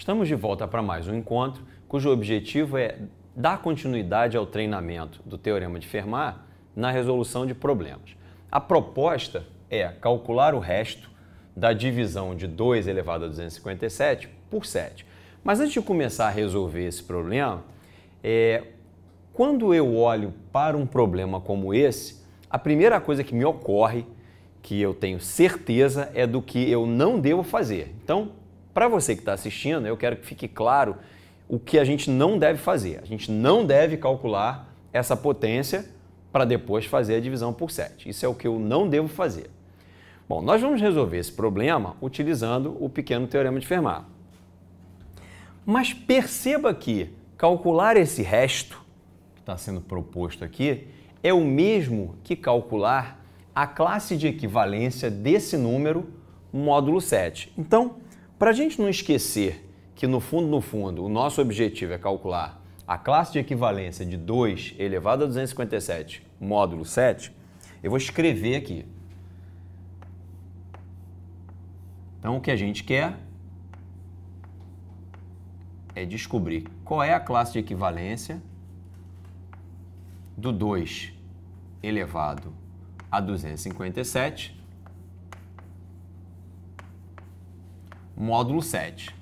Estamos de volta para mais um encontro cujo objetivo é dar continuidade ao treinamento do Teorema de Fermat na resolução de problemas. A proposta é calcular o resto da divisão de 2 elevado a 257 por 7. Mas antes de começar a resolver esse problema, é, quando eu olho para um problema como esse, a primeira coisa que me ocorre, que eu tenho certeza, é do que eu não devo fazer. Então, para você que está assistindo, eu quero que fique claro o que a gente não deve fazer. A gente não deve calcular essa potência para depois fazer a divisão por 7. Isso é o que eu não devo fazer. Bom, nós vamos resolver esse problema utilizando o pequeno teorema de Fermat. Mas perceba que calcular esse resto que está sendo proposto aqui é o mesmo que calcular a classe de equivalência desse número módulo 7. Então, para a gente não esquecer que, no fundo, no fundo, o nosso objetivo é calcular a classe de equivalência de 2 elevado a 257 módulo 7, eu vou escrever aqui. Então, o que a gente quer é descobrir qual é a classe de equivalência do 2 elevado a 257 módulo 7.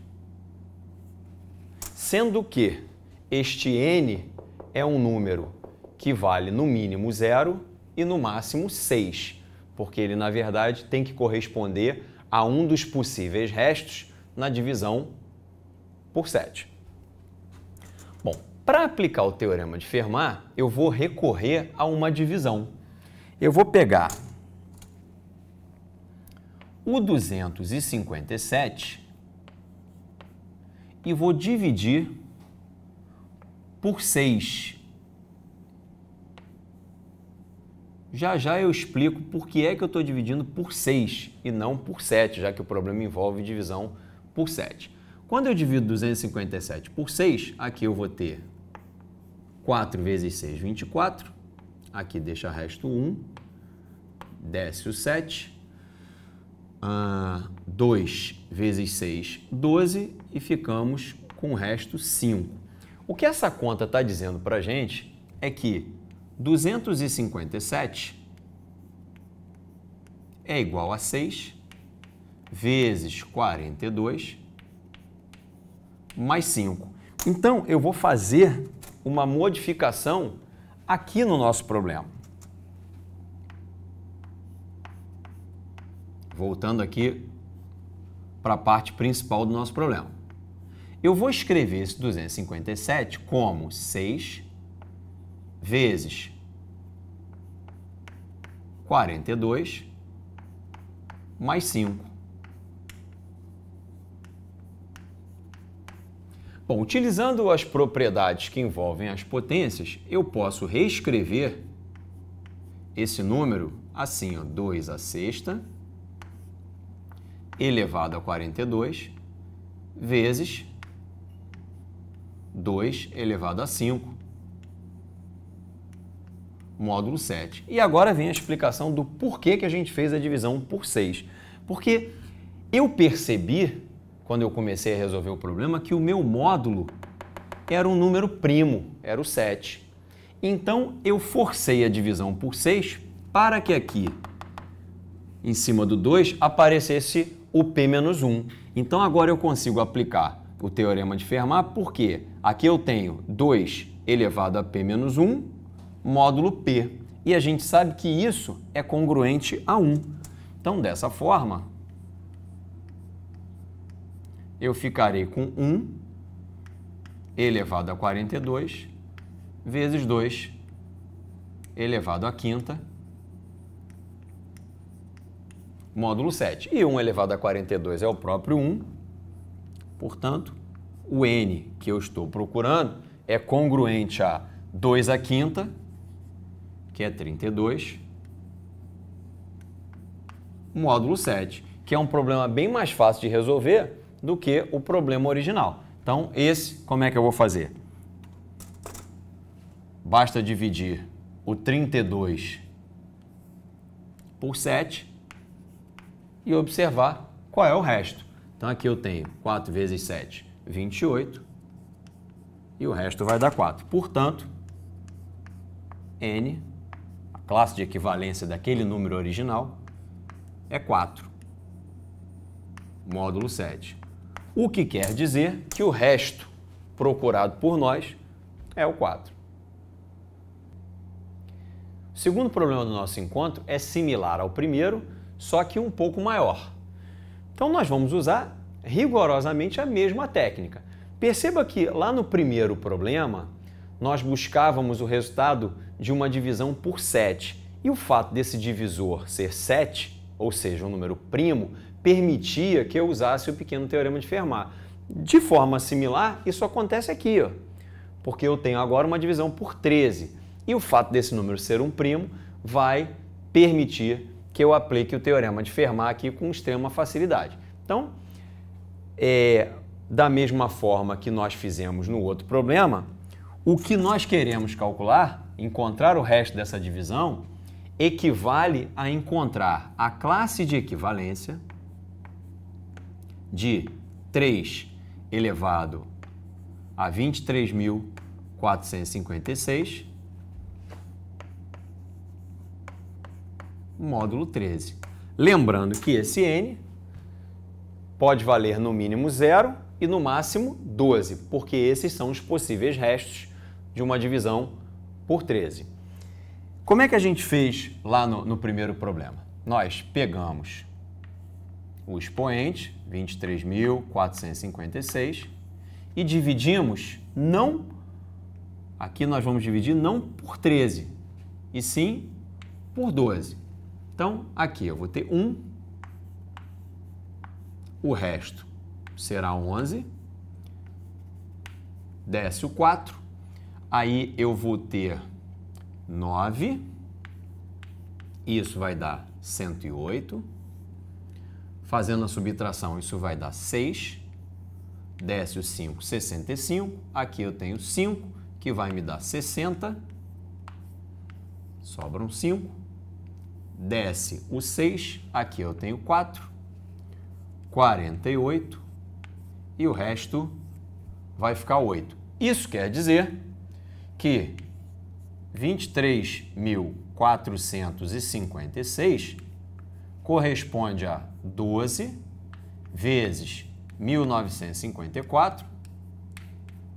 Sendo que este n é um número que vale no mínimo 0 e no máximo 6, porque ele, na verdade, tem que corresponder a um dos possíveis restos na divisão por 7. Bom, para aplicar o teorema de Fermat, eu vou recorrer a uma divisão. Eu vou pegar o 257 e vou dividir por 6. Já já eu explico por que é que eu estou dividindo por 6 e não por 7, já que o problema envolve divisão por 7. Quando eu divido 257 por 6, aqui eu vou ter 4 vezes 6, 24. Aqui deixa resto 1, desce o 7 ah, 2 vezes 6, 12 e ficamos com o resto 5. O que essa conta está dizendo para a gente é que 257 é igual a 6 vezes 42 mais 5. Então, eu vou fazer uma modificação aqui no nosso problema. voltando aqui para a parte principal do nosso problema. Eu vou escrever esse 257 como 6 vezes 42 mais 5. Bom, utilizando as propriedades que envolvem as potências, eu posso reescrever esse número assim, ó, 2 à sexta elevado a 42 vezes 2 elevado a 5, módulo 7. E agora vem a explicação do porquê que a gente fez a divisão por 6. Porque eu percebi, quando eu comecei a resolver o problema, que o meu módulo era um número primo, era o 7. Então eu forcei a divisão por 6 para que aqui, em cima do 2, aparecesse o P-1. Então agora eu consigo aplicar o Teorema de Fermat, porque aqui eu tenho 2 elevado a P-1 módulo P. E a gente sabe que isso é congruente a 1. Então, dessa forma, eu ficarei com 1 elevado a 42 vezes 2 elevado a quinta módulo 7. E 1 elevado a 42 é o próprio 1, portanto, o n que eu estou procurando é congruente a 2 à quinta, que é 32, módulo 7, que é um problema bem mais fácil de resolver do que o problema original. Então, esse, como é que eu vou fazer? Basta dividir o 32 por 7 e observar qual é o resto. Então aqui eu tenho 4 vezes 7, 28, e o resto vai dar 4. Portanto, n, a classe de equivalência daquele número original, é 4, módulo 7. O que quer dizer que o resto procurado por nós é o 4. O segundo problema do nosso encontro é similar ao primeiro, só que um pouco maior. Então nós vamos usar rigorosamente a mesma técnica. Perceba que lá no primeiro problema, nós buscávamos o resultado de uma divisão por 7. E o fato desse divisor ser 7, ou seja, um número primo, permitia que eu usasse o pequeno teorema de Fermat. De forma similar, isso acontece aqui, ó, porque eu tenho agora uma divisão por 13. E o fato desse número ser um primo vai permitir que eu aplique o teorema de Fermat aqui com extrema facilidade. Então, é, da mesma forma que nós fizemos no outro problema, o que nós queremos calcular, encontrar o resto dessa divisão, equivale a encontrar a classe de equivalência de 3 elevado a 23.456 módulo 13. Lembrando que esse n pode valer no mínimo zero e no máximo 12, porque esses são os possíveis restos de uma divisão por 13. Como é que a gente fez lá no, no primeiro problema? Nós pegamos o expoente, 23.456, e dividimos não, aqui nós vamos dividir não por 13, e sim por 12. Então, aqui eu vou ter 1, o resto será 11, desce o 4, aí eu vou ter 9, isso vai dar 108, fazendo a subtração, isso vai dar 6, desce o 5, 65, aqui eu tenho 5, que vai me dar 60, sobram 5, desce o 6, aqui eu tenho 4, 48 e o resto vai ficar 8. Isso quer dizer que 23.456 corresponde a 12 vezes 1954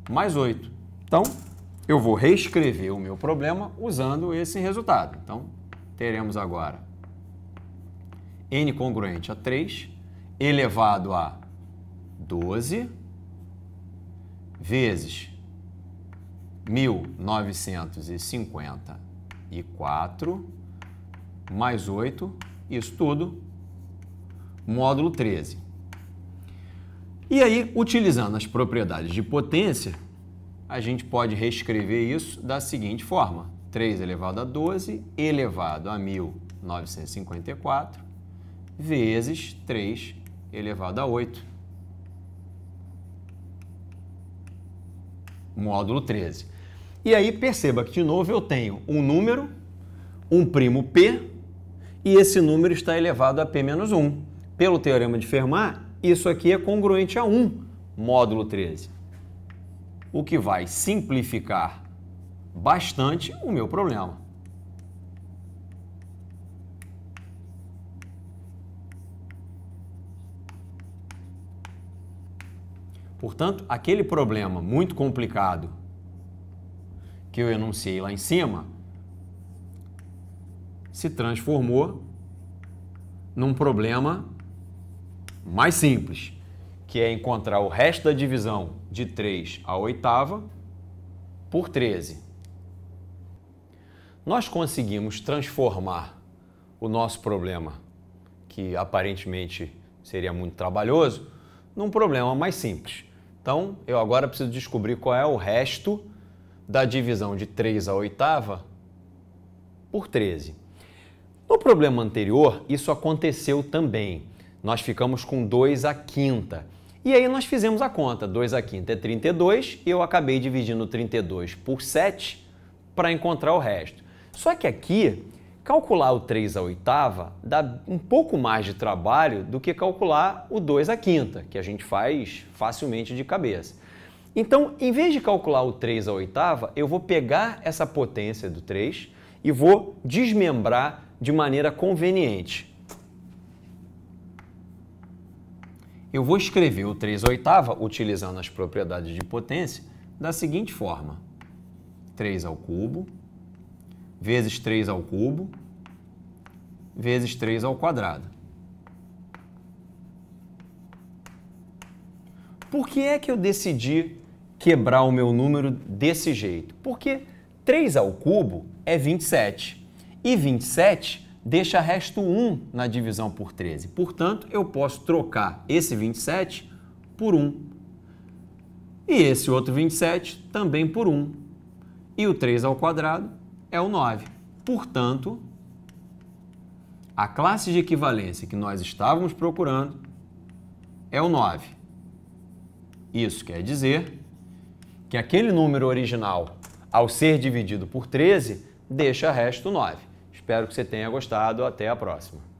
mais 8. Então, eu vou reescrever o meu problema usando esse resultado. Então, teremos agora n congruente a 3 elevado a 12 vezes 1954 mais 8, isso tudo, módulo 13. E aí, utilizando as propriedades de potência, a gente pode reescrever isso da seguinte forma. 3 elevado a 12 elevado a 1954 vezes 3 elevado a 8. Módulo 13. E aí perceba que de novo eu tenho um número, um primo p e esse número está elevado a p menos 1. Pelo teorema de Fermat, isso aqui é congruente a 1, módulo 13. O que vai simplificar bastante o meu problema. Portanto, aquele problema muito complicado que eu enunciei lá em cima se transformou num problema mais simples, que é encontrar o resto da divisão de 3 à oitava por 13 nós conseguimos transformar o nosso problema, que aparentemente seria muito trabalhoso, num problema mais simples. Então, eu agora preciso descobrir qual é o resto da divisão de 3 a oitava por 13. No problema anterior, isso aconteceu também. Nós ficamos com 2 a quinta. E aí nós fizemos a conta. 2 a quinta é 32 e eu acabei dividindo 32 por 7 para encontrar o resto. Só que aqui, calcular o 3 à oitava dá um pouco mais de trabalho do que calcular o 2 à quinta, que a gente faz facilmente de cabeça. Então, em vez de calcular o 3 à oitava, eu vou pegar essa potência do 3 e vou desmembrar de maneira conveniente. Eu vou escrever o 3 à oitava, utilizando as propriedades de potência, da seguinte forma. 3 ao cubo vezes 3 ao cubo, vezes 3 ao quadrado. Por que é que eu decidi quebrar o meu número desse jeito? Porque 3 ao cubo é 27, e 27 deixa resto 1 na divisão por 13. Portanto, eu posso trocar esse 27 por 1. E esse outro 27 também por 1. E o 3 ao quadrado é o 9. Portanto, a classe de equivalência que nós estávamos procurando é o 9. Isso quer dizer que aquele número original, ao ser dividido por 13, deixa resto 9. Espero que você tenha gostado. Até a próxima.